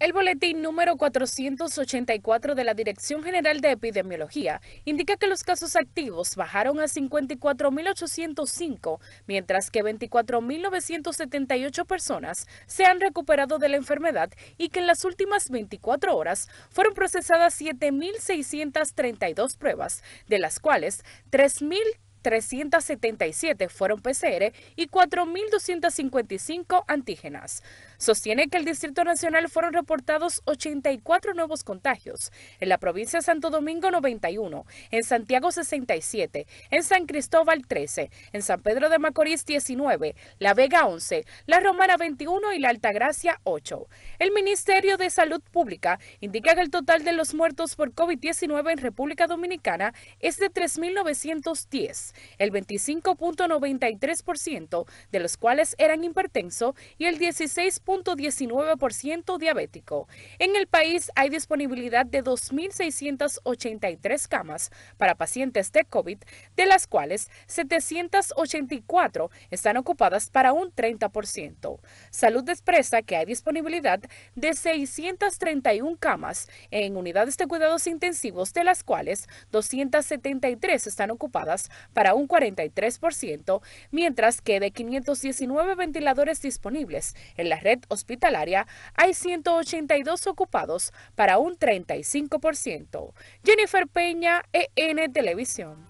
El boletín número 484 de la Dirección General de Epidemiología indica que los casos activos bajaron a 54.805, mientras que 24.978 personas se han recuperado de la enfermedad y que en las últimas 24 horas fueron procesadas 7.632 pruebas, de las cuales 3.000 377 fueron PCR y 4.255 antígenas. Sostiene que el Distrito Nacional fueron reportados 84 nuevos contagios, en la provincia de Santo Domingo 91, en Santiago 67, en San Cristóbal 13, en San Pedro de Macorís 19, La Vega 11, La Romana 21 y La Altagracia 8. El Ministerio de Salud Pública indica que el total de los muertos por COVID-19 en República Dominicana es de 3.910 el 25.93% de los cuales eran hipertenso y el 16.19% diabético. En el país hay disponibilidad de 2.683 camas para pacientes de COVID, de las cuales 784 están ocupadas para un 30%. Salud expresa que hay disponibilidad de 631 camas en unidades de cuidados intensivos, de las cuales 273 están ocupadas para para un 43%, mientras que de 519 ventiladores disponibles en la red hospitalaria, hay 182 ocupados para un 35%. Jennifer Peña, EN Televisión.